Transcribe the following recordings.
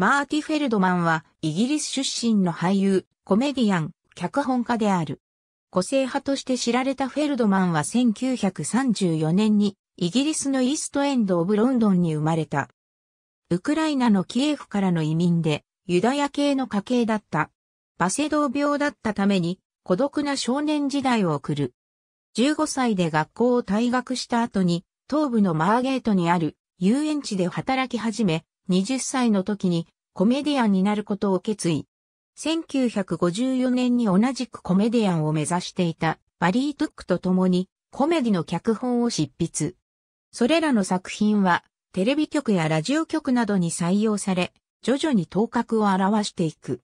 マーティ・フェルドマンはイギリス出身の俳優、コメディアン、脚本家である。個性派として知られたフェルドマンは1934年にイギリスのイーストエンド・オブ・ロンドンに生まれた。ウクライナのキエフからの移民でユダヤ系の家系だった。バセドウ病だったために孤独な少年時代を送る。15歳で学校を退学した後に東部のマーゲートにある遊園地で働き始め、20歳の時にコメディアンになることを決意。1954年に同じくコメディアンを目指していたバリー・トックと共にコメディの脚本を執筆。それらの作品はテレビ局やラジオ局などに採用され、徐々に頭角を表していく。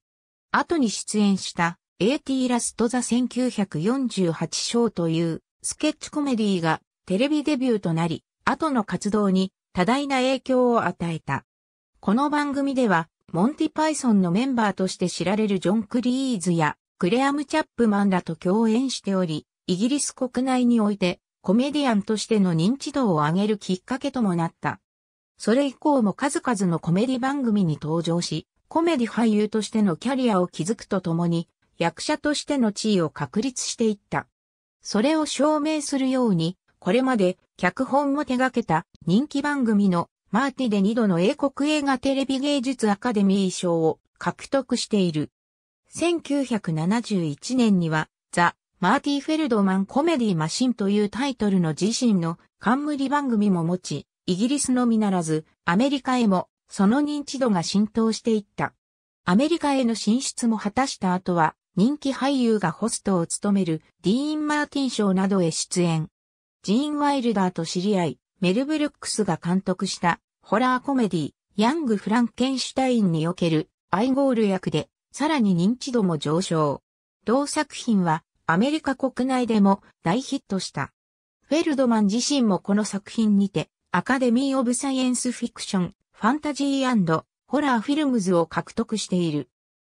後に出演した AT ラストザ1948ショーというスケッチコメディがテレビデビューとなり、後の活動に多大な影響を与えた。この番組ではモンティパイソンのメンバーとして知られるジョン・クリーズやクレアム・チャップマンらと共演しており、イギリス国内においてコメディアンとしての認知度を上げるきっかけともなった。それ以降も数々のコメディ番組に登場し、コメディ俳優としてのキャリアを築くとともに、役者としての地位を確立していった。それを証明するように、これまで脚本も手掛けた人気番組のマーティで2度の英国映画テレビ芸術アカデミー賞を獲得している。1971年には、ザ・マーティ・フェルドマン・コメディ・マシンというタイトルの自身の冠番組も持ち、イギリスのみならず、アメリカへも、その認知度が浸透していった。アメリカへの進出も果たした後は、人気俳優がホストを務めるディーン・マーティン賞などへ出演。ジーン・ワイルダーと知り合い、メル・ブルックスが監督したホラーコメディ、ヤング・フランケンシュタインにおけるアイゴール役で、さらに認知度も上昇。同作品はアメリカ国内でも大ヒットした。フェルドマン自身もこの作品にて、アカデミー・オブ・サイエンス・フィクション、ファンタジーホラーフィルムズを獲得している。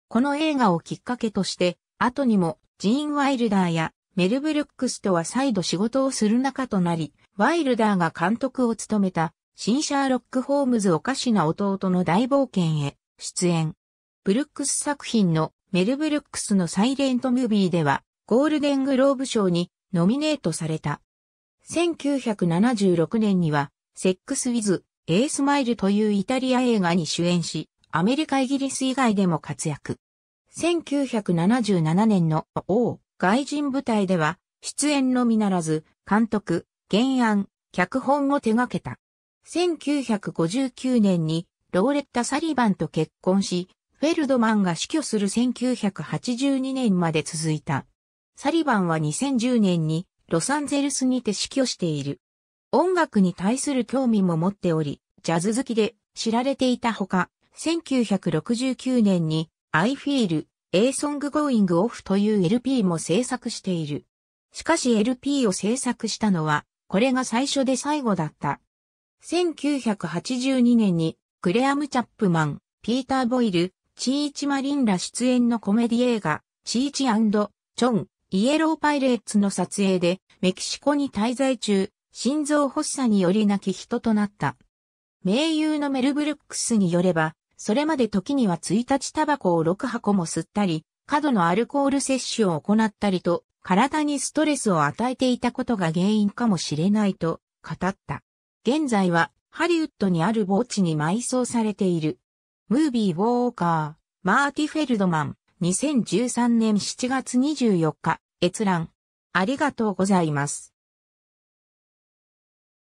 この映画をきっかけとして、後にもジーン・ワイルダーやメルブルックスとは再度仕事をする仲となり、ワイルダーが監督を務めた新シャーロック・ホームズおかしな弟の大冒険へ出演。ブルックス作品のメル・ブルックスのサイレント・ムービーではゴールデングローブ賞にノミネートされた。1976年にはセックス・ウィズ・エースマイルというイタリア映画に主演し、アメリカ・イギリス以外でも活躍。1977年の王外人舞台では出演のみならず監督、原案、脚本を手掛けた。1959年にローレッタ・サリバンと結婚し、フェルドマンが死去する1982年まで続いた。サリバンは2010年にロサンゼルスにて死去している。音楽に対する興味も持っており、ジャズ好きで知られていたほか、1969年に I Feel A Song Going Off という LP も制作している。しかし LP を制作したのは、これが最初で最後だった。1982年にクレアム・チャップマン、ピーター・ボイル、チーチ・マリンら出演のコメディ映画、チーチチョン、イエロー・パイレーツの撮影で、メキシコに滞在中、心臓発作により泣き人となった。名優のメル・ブルックスによれば、それまで時には1日タバコを6箱も吸ったり、過度のアルコール摂取を行ったりと、体にストレスを与えていたことが原因かもしれないと語った。現在はハリウッドにある墓地に埋葬されている。ムービー・ウォーカー、マーティ・フェルドマン、2013年7月24日、閲覧。ありがとうございます。